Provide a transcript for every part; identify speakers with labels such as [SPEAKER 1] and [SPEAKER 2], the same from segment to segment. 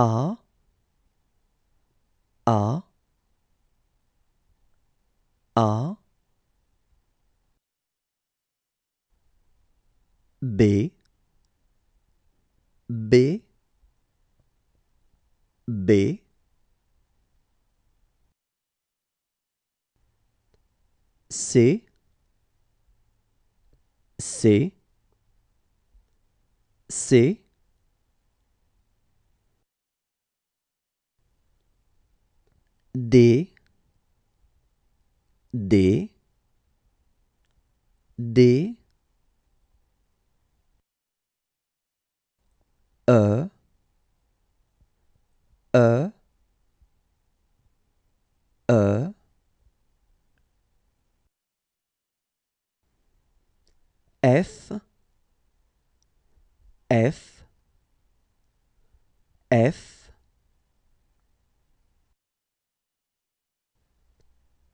[SPEAKER 1] R R R B B B C C C D D D E E E F F F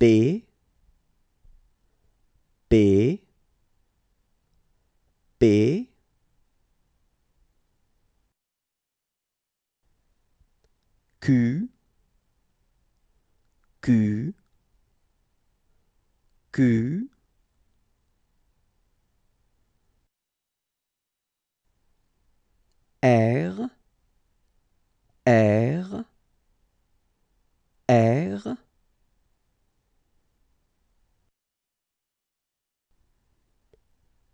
[SPEAKER 1] B B B Q Q Q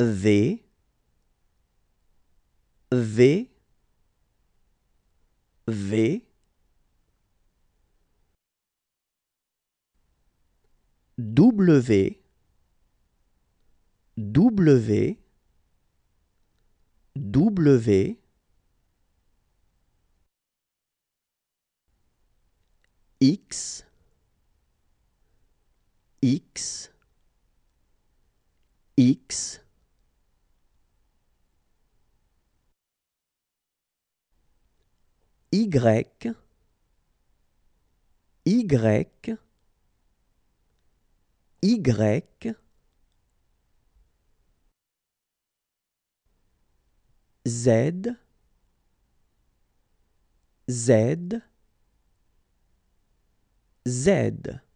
[SPEAKER 1] V V V W W W X X X Y, Y, Y, Z, Z, Z.